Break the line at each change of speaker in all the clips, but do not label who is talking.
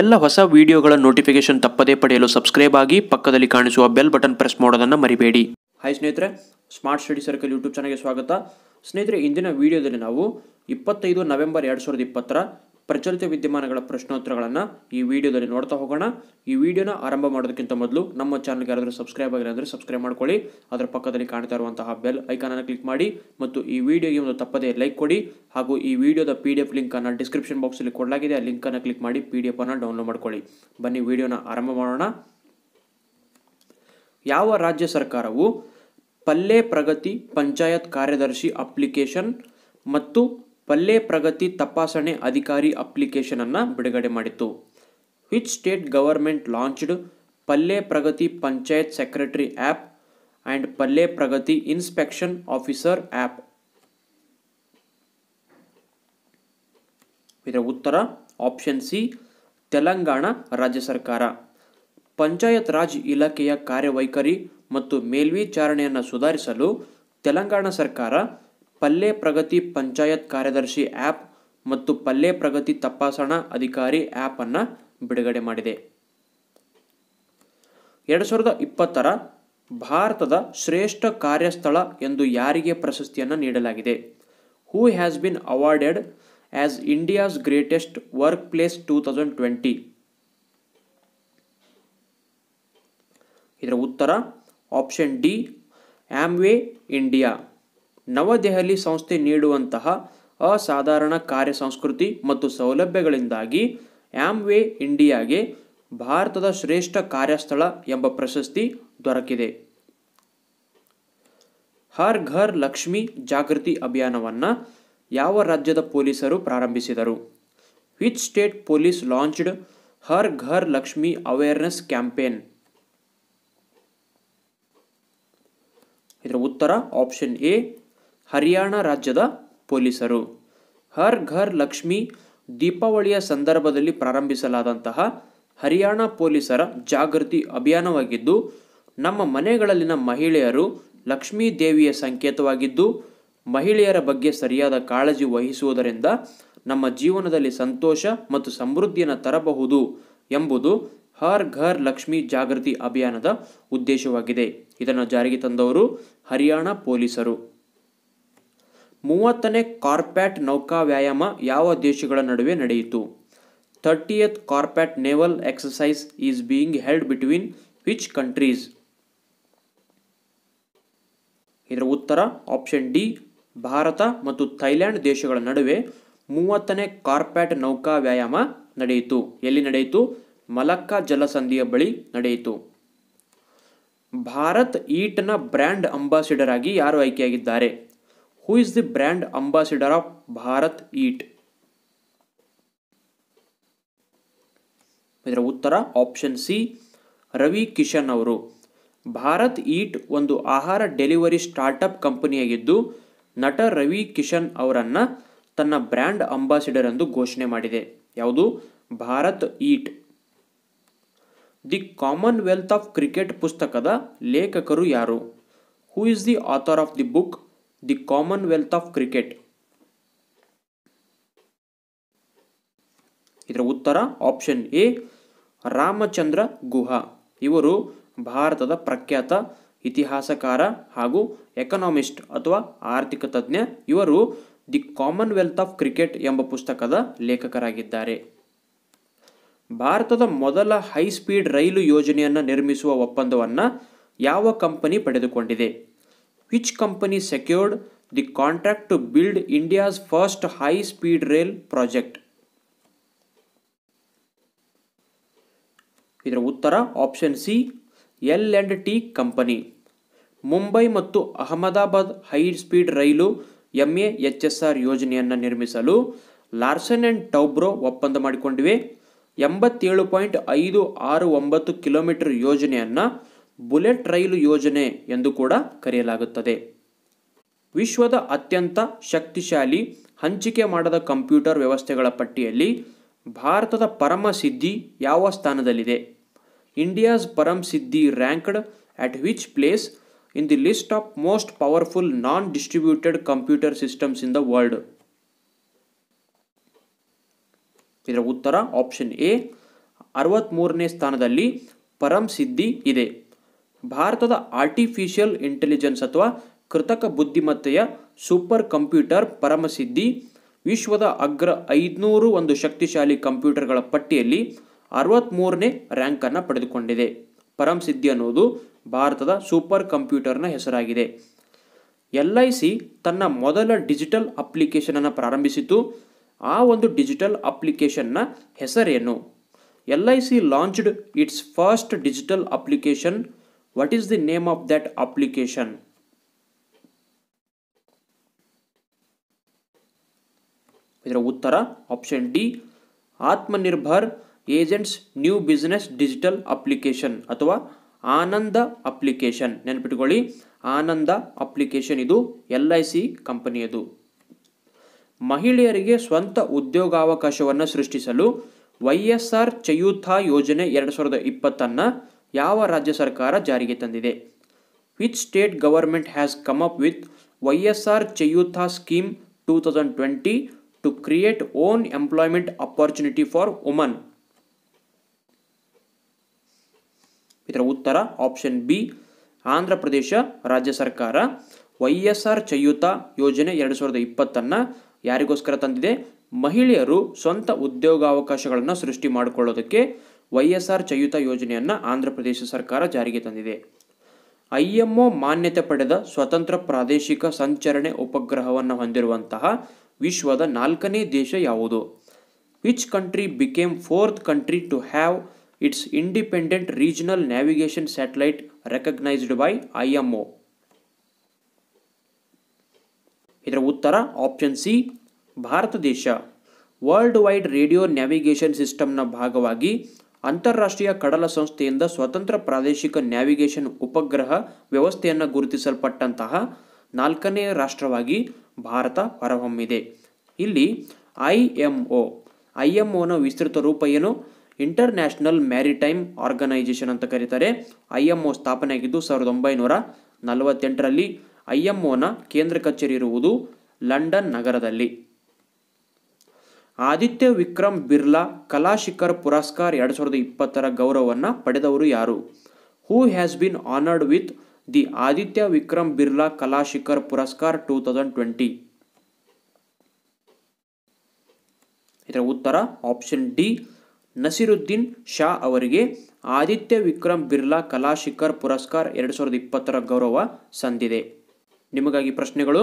ಎಲ್ಲ ಹೊಸ ವಿಡಿಯೋಗಳ ನೋಟಿಫಿಕೇಶನ್ ತಪ್ಪದೇ ಪಡೆಯಲು ಸಬ್ಸ್ಕ್ರೈಬ್ ಆಗಿ ಪಕ್ಕದಲ್ಲಿ ಕಾಣಿಸುವ ಬೆಲ್ ಬಟನ್ ಪ್ರೆಸ್ ಮಾಡೋದನ್ನು ಮರಿಬೇಡಿ ಹಾಯ್ ಸ್ನೇಹಿತರೆ ಸ್ಮಾರ್ಟ್ ಸ್ಟಡಿ ಸರ್ಕಲ್ ಯೂಟ್ಯೂಬ್ ಚಾನಲ್ಗೆ ಸ್ವಾಗತ ಸ್ನೇಹಿತರೆ ಇಂದಿನ ವಿಡಿಯೋದಲ್ಲಿ ನಾವು ಇಪ್ಪತ್ತೈದು ನವೆಂಬರ್ ಎರಡು ಸಾವಿರದ ಇಪ್ಪತ್ತರ ಪ್ರಚಲಿತ ವಿದ್ಯಮಾನಗಳ ಪ್ರಶ್ನೋತ್ತರಗಳನ್ನು ಈ ವಿಡಿಯೋದಲ್ಲಿ ನೋಡ್ತಾ ಹೋಗೋಣ ಈ ವಿಡಿಯೋನ ಆರಂಭ ಮಾಡೋದಕ್ಕಿಂತ ಮೊದಲು ನಮ್ಮ ಚಾನಲ್ಗೆ ಯಾರಾದರೂ ಸಬ್ಸ್ಕ್ರೈಬ್ ಆಗಿಲ್ಲ ಅಂದರೆ ಸಬ್ಸ್ಕ್ರೈಬ್ ಮಾಡ್ಕೊಳ್ಳಿ ಅದರ ಪಕ್ಕದಲ್ಲಿ ಕಾಣ್ತಾ ಇರುವಂತಹ ಬೆಲ್ ಐಕಾನನ್ನು ಕ್ಲಿಕ್ ಮಾಡಿ ಮತ್ತು ಈ ವಿಡಿಯೋಗೆ ಒಂದು ತಪ್ಪದೇ ಲೈಕ್ ಕೊಡಿ ಹಾಗೂ ಈ ವಿಡಿಯೋದ ಪಿ ಡಿ ಎಫ್ ಲಿಂಕನ್ನು ಡಿಸ್ಕ್ರಿಪ್ಷನ್ ಬಾಕ್ಸಲ್ಲಿ ಕೊಡಲಾಗಿದೆ ಆ ಲಿಂಕನ್ನು ಕ್ಲಿಕ್ ಮಾಡಿ ಪಿ ಡಿ ಎಫನ್ನು ಡೌನ್ಲೋಡ್ ಮಾಡ್ಕೊಳ್ಳಿ ಬನ್ನಿ ವಿಡಿಯೋನ ಆರಂಭ ಮಾಡೋಣ ಯಾವ ರಾಜ್ಯ ಸರ್ಕಾರವು ಪಲ್ಲೆ ಪ್ರಗತಿ ಪಂಚಾಯತ್ ಕಾರ್ಯದರ್ಶಿ ಅಪ್ಲಿಕೇಶನ್ ಮತ್ತು ಪಲ್ಲೆ ಪ್ರಗತಿ ತಪಾಸಣೆ ಅಧಿಕಾರಿ ಅಪ್ಲಿಕೇಶನ್ ಅನ್ನು ಬಿಡುಗಡೆ ಮಾಡಿತು which state government launched Palle Pragati panchayat secretary app and Palle Pragati inspection officer app ಇದರ ಉತ್ತರ ಆಪ್ಷನ್ ಸಿ ತೆಲಂಗಾಣ ರಾಜ್ಯ ಸರ್ಕಾರ ಪಂಚಾಯತ್ ರಾಜ್ ಇಲಾಖೆಯ ಕಾರ್ಯವೈಖರಿ ಮತ್ತು ಮೇಲ್ವಿಚಾರಣೆಯನ್ನು ಸುಧಾರಿಸಲು ತೆಲಂಗಾಣ ಸರ್ಕಾರ ಪಲ್ಲೆ ಪ್ರಗತಿ ಪಂಚಾಯತ್ ಕಾರ್ಯದರ್ಶಿ ಆ್ಯಪ್ ಮತ್ತು ಪಲ್ಲೆ ಪ್ರಗತಿ ತಪಾಸಣಾ ಅಧಿಕಾರಿ ಆ್ಯಪನ್ನು ಬಿಡುಗಡೆ ಮಾಡಿದೆ ಎರಡು ಸಾವಿರದ ಇಪ್ಪತ್ತರ ಭಾರತದ ಶ್ರೇಷ್ಠ ಕಾರ್ಯಸ್ಥಳ ಎಂದು ಯಾರಿಗೆ ಪ್ರಶಸ್ತಿಯನ್ನು ನೀಡಲಾಗಿದೆ who has been awarded as India's greatest work place two thousand twenty ಇದರ ಉತ್ತರ ಆಪ್ಷನ್ ಡಿ ಆಮ್ವೇ ಇಂಡಿಯಾ ನವದೆಹಲಿ ಸಂಸ್ಥೆ ನೀಡುವಂತಹ ಅಸಾಧಾರಣ ಕಾರ್ಯ ಸಂಸ್ಕೃತಿ ಮತ್ತು ಸೌಲಭ್ಯಗಳಿಂದಾಗಿ ವೇ ಇಂಡಿಯಾಗೆ ಭಾರತದ ಶ್ರೇಷ್ಠ ಕಾರ್ಯಸ್ಥಳ ಎಂಬ ಪ್ರಶಸ್ತಿ ದೊರಕಿದೆ ಹರ್ ಘರ್ ಲಕ್ಷ್ಮಿ ಜಾಗೃತಿ ಅಭಿಯಾನವನ್ನು ಯಾವ ರಾಜ್ಯದ ಪೊಲೀಸರು ಪ್ರಾರಂಭಿಸಿದರು which state police launched Har Ghar Lakshmi awareness campaign ಇದರ ಉತ್ತರ ಆಪ್ಷನ್ ಎ ಹರಿಯಾಣ ರಾಜ್ಯದ ಪೊಲೀಸರು ಹರ್ ಘರ್ ಲಕ್ಷ್ಮಿ ದೀಪಾವಳಿಯ ಸಂದರ್ಭದಲ್ಲಿ ಪ್ರಾರಂಭಿಸಲಾದಂತಹ ಹರಿಯಾಣ ಪೊಲೀಸರ ಜಾಗೃತಿ ಅಭಿಯಾನವಾಗಿದ್ದು ನಮ್ಮ ಮನೆಗಳಲ್ಲಿನ ಮಹಿಳೆಯರು ಲಕ್ಷ್ಮೀ ದೇವಿಯ ಸಂಕೇತವಾಗಿದ್ದು ಮಹಿಳೆಯರ ಬಗ್ಗೆ ಸರಿಯಾದ ಕಾಳಜಿ ವಹಿಸುವುದರಿಂದ ನಮ್ಮ ಜೀವನದಲ್ಲಿ ಸಂತೋಷ ಮತ್ತು ಸಮೃದ್ಧಿಯನ್ನು ತರಬಹುದು ಎಂಬುದು ಹರ್ ಘರ್ ಲಕ್ಷ್ಮಿ ಜಾಗೃತಿ ಅಭಿಯಾನದ ಉದ್ದೇಶವಾಗಿದೆ ಇದನ್ನು ಜಾರಿಗೆ ತಂದವರು ಹರಿಯಾಣ ಪೊಲೀಸರು ಮೂವತ್ತನೇ ಕಾರ್ಪ್ಯಾಟ್ ನೌಕಾ ವ್ಯಾಯಾಮ ಯಾವ ದೇಶಗಳ ನಡುವೆ ನಡೆಯಿತು thirtieth CORPAT naval exercise is being held between which countries ಇದರ ಉತ್ತರ ಆಪ್ಷನ್ ಡಿ ಭಾರತ ಮತ್ತು ಥೈಲ್ಯಾಂಡ್ ದೇಶಗಳ ನಡುವೆ ಮೂವತ್ತನೇ ಕಾರ್ಪ್ಯಾಟ್ ನೌಕಾ ವ್ಯಾಯಾಮ ನಡೆಯಿತು ಎಲ್ಲಿ ನಡೆಯಿತು ಮಲಕ್ಕಾ ಜಲಸಂಧಿಯ ಬಳಿ ನಡೆಯಿತು ಭಾರತ್ ಈಟ್ನ ಬ್ರ್ಯಾಂಡ್ ಅಂಬಾಸಿಡರ್ ಆಗಿ ಯಾರು ಆಯ್ಕೆಯಾಗಿದ್ದಾರೆ who is the brand ambassador of Bharat eat ಇದರ ಉತ್ತರ ಆಪ್ಷನ್ ಸಿ ರವಿ ಕಿಶನ್ ಅವರು ಭಾರತ್ ಈಟ್ ಒಂದು ಆಹಾರ ಡೆಲಿವರಿ ಸ್ಟಾರ್ಟ್ಅಪ್ ಕಂಪನಿಯಾಗಿದ್ದು ನಟ ರವಿ ಕಿಶನ್ ಅವರನ್ನು ತನ್ನ ಬ್ರ್ಯಾಂಡ್ ಅಂಬಾಸಿಡರ್ ಎಂದು ಘೋಷಣೆ ಮಾಡಿದೆ ಯಾವುದು Bharat eat the commonwealth of cricket ಪುಸ್ತಕದ ಲೇಖಕರು ಯಾರು who is the author of the book commonwealth of cricket ಇದರ ಉತ್ತರ ಆಪ್ಷನ್ ಎ ರಾಮಚಂದ್ರ ಗುಹಾ ಇವರು ಭಾರತದ ಪ್ರಖ್ಯಾತ ಇತಿಹಾಸಕಾರ ಹಾಗೂ ಎಕನಾಮಿಸ್ಟ್ ಅಥವಾ ಆರ್ಥಿಕ ತಜ್ಞ ಇವರು ದಿ ಕಾಮನ್ವೆಲ್ತ್ ಆಫ್ ಕ್ರಿಕೆಟ್ ಎಂಬ ಪುಸ್ತಕದ ಲೇಖಕರಾಗಿದ್ದಾರೆ ಭಾರತದ ಮೊದಲ ಹೈ ಸ್ಪೀಡ್ ರೈಲು ಯೋಜನೆಯನ್ನು ನಿರ್ಮಿಸುವ ಒಪ್ಪಂದವನ್ನು ಯಾವ ಕಂಪನಿ ಪಡೆದುಕೊಂಡಿದೆ which company secured the contract to build India's first high speed rail project? ಇದರ ಉತ್ತರ ಆಪ್ಷನ್ C L and T company Mumbai ಮತ್ತು ಅಹಮದಾಬಾದ್ ಹೈ ಸ್ಪೀಡ್ ರೈಲು M A H S R ಯೋಜನೆಯನ್ನು ನಿರ್ಮಿಸಲು ಲಾರ್ಸನ್ ಆ್ಯಂಡ್ ಟೌಬ್ರೋ ಒಪ್ಪಂದ ಮಾಡಿಕೊಂಡಿವೆ ಎಂಬತ್ತೇಳು ಪಾಯಿಂಟ್ ಐದು ಆರು ಒಂಬತ್ತು ಕಿಲೋಮೀಟರ್ ಯೋಜನೆಯನ್ನು ಬುಲೆಟ್ ರೈಲು ಯೋಜನೆ ಎಂದು ಕೂಡ ಕರೆಯಲಾಗುತ್ತದೆ ವಿಶ್ವದ ಅತ್ಯಂತ ಶಕ್ತಿಶಾಲಿ ಹಂಚಿಕೆ ಮಾಡದ ಕಂಪ್ಯೂಟರ್ ವ್ಯವಸ್ಥೆಗಳ ಪಟ್ಟಿಯಲ್ಲಿ ಭಾರತದ ಪರಮ ಸಿದ್ಧಿ ಯಾವ ಸ್ಥಾನದಲ್ಲಿದೆ India's Param Siddhi ranked at which place in the list of most powerful non distributed computer systems in the world ಇದರ ಉತ್ತರ ಆಪ್ಷನ್ ಎ ಅರವತ್ತ್ಮೂರನೇ ಸ್ಥಾನದಲ್ಲಿ ಪರಂ ಸಿದ್ಧಿ ಇದೆ ಭಾರತದ ಆರ್ಟಿಫಿಷಿಯಲ್ ಇಂಟೆಲಿಜೆನ್ಸ್ ಅಥವಾ ಕೃತಕ ಬುದ್ಧಿಮತ್ತೆಯ ಸೂಪರ್ ಕಂಪ್ಯೂಟರ್ ಪರಮಸಿದ್ಧಿ ವಿಶ್ವದ ಅಗ್ರ ಐದುನೂರು ಒಂದು ಶಕ್ತಿಶಾಲಿ ಕಂಪ್ಯೂಟರ್ಗಳ ಪಟ್ಟಿಯಲ್ಲಿ ಅರವತ್ತ್ಮೂರನೇ ರ್ಯಾಂಕನ್ನು ಪಡೆದುಕೊಂಡಿದೆ ಪರಮಸಿದ್ಧಿ ಅನ್ನೋದು ಭಾರತದ ಸೂಪರ್ ಕಂಪ್ಯೂಟರ್ನ ಹೆಸರಾಗಿದೆ ಎಲ್ ಐ ಸಿ ತನ್ನ ಮೊದಲ ಡಿಜಿಟಲ್ ಅಪ್ಲಿಕೇಶನನ್ನು ಪ್ರಾರಂಭಿಸಿತು ಆ ಒಂದು ಡಿಜಿಟಲ್ ಅಪ್ಲಿಕೇಶನ್ನ ಹೆಸರೇನು L I C launched its first digital application what is the name of that application ಇದರ ಉತ್ತರ option D Atmanirbhar agents new business digital application ಅಥವಾ ಆನಂದ ಅಪ್ಲಿಕೇಶನ್ ನೆನ್ಪಿಟ್ಕೊಳ್ಳಿ ಆನಂದ ಅಪ್ಲಿಕೇಶನ್ ಇದು ಎಲ್ ಐ ಸಿ ಕಂಪನಿಯದು ಮಹಿಳೆಯರಿಗೆ ಸ್ವಂತ ಉದ್ಯೋಗಾವಕಾಶವನ್ನು ಸೃಷ್ಟಿಸಲು ವೈ ಎಸ್ ಆರ್ ಯೋಜನೆ ಎರಡು ಸಾವಿರದ ಇಪ್ಪತ್ತನ್ನು ಯಾವ ರಾಜ್ಯ ಸರ್ಕಾರ ಜಾರಿಗೆ ತಂದಿದೆ which state government has come up with Y S R Cheyutha scheme two thousand twenty to create own employment opportunity for woman ಇದರ ಉತ್ತರ ಆಪ್ಷನ್ ಬಿ ಆಂಧ್ರ ಪ್ರದೇಶ ರಾಜ್ಯ ಸರ್ಕಾರ ವೈ ಎಸ್ ಆರ್ ಚಯುತ ಯೋಜನೆ ಎರಡು ಸಾವಿರದ ಇಪ್ಪತ್ತನ್ನು ಯಾರಿಗೋಸ್ಕರ ತಂದಿದೆ ಮಹಿಳೆಯರು ಸ್ವಂತ ಉದ್ಯೋಗಾವಕಾಶಗಳನ್ನು ಸೃಷ್ಟಿ ಮಾಡಿಕೊಳ್ಳೋದಕ್ಕೆ ವೈಎಸ್ಆರ್ ಚಯುತ ಯೋಜನೆಯನ್ನು ಆಂಧ್ರ ಪ್ರದೇಶ ಸರ್ಕಾರ ಜಾರಿಗೆ ತಂದಿದೆ ಐ ಒ ಮಾನ್ಯತೆ ಪಡೆದ ಸ್ವತಂತ್ರ ಪ್ರಾದೇಶಿಕ ಸಂಚರಣೆ ಉಪಗ್ರಹವನ್ನು ಹೊಂದಿರುವಂತಹ ವಿಶ್ವದ ನಾಲ್ಕನೇ ದೇಶ ಯಾವುದು which country became fourth country to have its independent regional navigation satellite recognised by I O ಇದರ ಉತ್ತರ ಆಪ್ಷನ್ ಸಿ ಭಾರತ ದೇಶ ವರ್ಲ್ಡ್ ವೈಡ್ ರೇಡಿಯೋ ನ್ಯಾವಿಗೇಷನ್ ಸಿಸ್ಟಮ್ನ ಭಾಗವಾಗಿ ಅಂತಾರಾಷ್ಟ್ರೀಯ ಕಡಲ ಸಂಸ್ಥೆಯಿಂದ ಸ್ವತಂತ್ರ ಪ್ರಾದೇಶಿಕ ನ್ಯಾವಿಗೇಷನ್ ಉಪಗ್ರಹ ವ್ಯವಸ್ಥೆಯನ್ನು ಗುರುತಿಸಲ್ಪಟ್ಟಂತಹ ನಾಲ್ಕನೇ ರಾಷ್ಟ್ರವಾಗಿ ಭಾರತ ಹೊರಹೊಮ್ಮಿದೆ ಇಲ್ಲಿ I M O I M ಒನ ವಿಸ್ತೃತ ರೂಪ ಏನು ಇಂಟರ್ನ್ಯಾಷನಲ್ ಮ್ಯಾರಿಟೈಮ್ ಆರ್ಗನೈಜೇಷನ್ ಅಂತ ಕರೀತಾರೆ ಐ ಎಂ ಒ ಸ್ಥಾಪನೆಯಾಗಿದ್ದು ಸಾವಿರದ ಒಂಬೈನೂರ ನಲವತ್ತೆಂಟರಲ್ಲಿ ಐ ಎಂ ಒನ ಕೇಂದ್ರ ಕಚೇರಿ ಇರುವುದು ಲಂಡನ್ ನಗರದಲ್ಲಿ ಆದಿತ್ಯ ವಿಕ್ರಮ್ ಬಿರ್ಲಾ ಕಲಾಶಿಖರ್ ಪುರಸ್ಕಾರ ಪುರಸ್ಕಾರ್ ಎರಡು ಸಾವಿರದ ಇಪ್ಪತ್ತರ ಗೌರವವನ್ನು ಪಡೆದವರು ಯಾರು who has been honoured with the Aditya Vikram Birla Kalashikhar Shikhar Puraskar two thousand twenty ಇದರ ಉತ್ತರ ಆಪ್ಷನ್ ಡಿ ನಸೀರುದ್ದೀನ್ ಶಾ ಅವರಿಗೆ ಆದಿತ್ಯ ವಿಕ್ರಮ್ ಬಿರ್ಲಾ ಕಲಾಶಿಖರ್ ಪುರಸ್ಕಾರ ಪುರಸ್ಕಾರ್ ಎರಡು ಸಾವಿರದ ಇಪ್ಪತ್ತರ ಗೌರವ ಸಂದಿದೆ ನಿಮಗಾಗಿ ಪ್ರಶ್ನೆಗಳು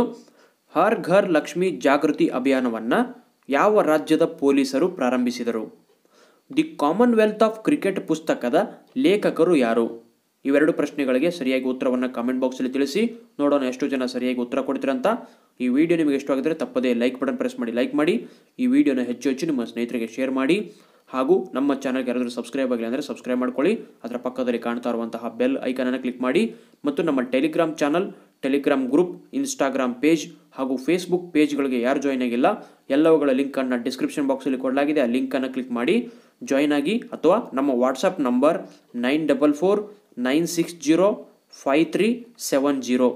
ಹರ್ ಘರ್ ಲಕ್ಷ್ಮಿ ಜಾಗೃತಿ ಅಭಿಯಾನವನ್ನು ಯಾವ ರಾಜ್ಯದ ಪೊಲೀಸರು ಪ್ರಾರಂಭಿಸಿದರು ದಿ ಕಾಮನ್ವೆಲ್ತ್ ಆಫ್ ಕ್ರಿಕೆಟ್ ಪುಸ್ತಕದ ಲೇಖಕರು ಯಾರು ಇವೆರಡು ಪ್ರಶ್ನೆಗಳಿಗೆ ಸರಿಯಾಗಿ ಉತ್ತರವನ್ನು ಕಾಮೆಂಟ್ ಬಾಕ್ಸಲ್ಲಿ ತಿಳಿಸಿ ನೋಡೋಣ ಎಷ್ಟು ಜನ ಸರಿಯಾಗಿ ಉತ್ತರ ಕೊಡ್ತೀರಂತ ಈ ವಿಡಿಯೋ ನಿಮಗೆ ಎಷ್ಟು ಆಗಿದ್ರೆ ತಪ್ಪದೇ ಲೈಕ್ ಬಟನ್ ಪ್ರೆಸ್ ಮಾಡಿ ಲೈಕ್ ಮಾಡಿ ಈ ವಿಡಿಯೋನ ಹೆಚ್ಚು ಹೆಚ್ಚು ನಿಮ್ಮ ಸ್ನೇಹಿತರಿಗೆ ಶೇರ್ ಮಾಡಿ ಹಾಗೂ ನಮ್ಮ ಚಾನಲ್ಗೆ ಯಾರಾದರೂ ಸಬ್ಸ್ಕ್ರೈಬ್ ಆಗಿಲ್ಲ ಅಂದರೆ ಸಬ್ಸ್ಕ್ರೈಬ್ ಮಾಡ್ಕೊಳ್ಳಿ ಅದರ ಪಕ್ಕದಲ್ಲಿ ಕಾಣ್ತಾ ಇರುವಂತಹ ಬೆಲ್ ಐಕನನ್ನು ಕ್ಲಿಕ್ ಮಾಡಿ ಮತ್ತು ನಮ್ಮ Telegram channel Telegram group Instagram page ಹಾಗೂ ಫೇಸ್ಬುಕ್ ಪೇಜ್ಗಳಿಗೆ ಯಾರು ಜಾಯ್ನ್ ಆಗಿಲ್ಲ ಎಲ್ಲವುಗಳ ಲಿಂಕನ್ನು ಡಿಸ್ಕ್ರಿಪ್ಷನ್ ಬಾಕ್ಸಲ್ಲಿ ಕೊಡಲಾಗಿದೆ ಆ ಲಿಂಕನ್ನು ಕ್ಲಿಕ್ ಮಾಡಿ ಜಾಯ್ನ್ ಆಗಿ ಅಥವಾ ನಮ್ಮ WhatsApp number nine double four nine six zero five three seven zero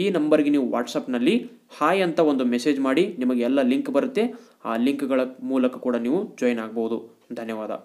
ಈ ನಂಬರ್ಗೆ ನೀವು ವಾಟ್ಸಪ್ನಲ್ಲಿ ಹಾಯ್ ಅಂತ ಒಂದು ಮೆಸೇಜ್ ಮಾಡಿ ನಿಮಗೆ ಎಲ್ಲ ಲಿಂಕ್ ಬರುತ್ತೆ ಆ ಲಿಂಕ್ಗಳ ಮೂಲಕ ಕೂಡ ನೀವು ಜಾಯ್ನ್ ಆಗ್ಬೋದು ಧನ್ಯವಾದ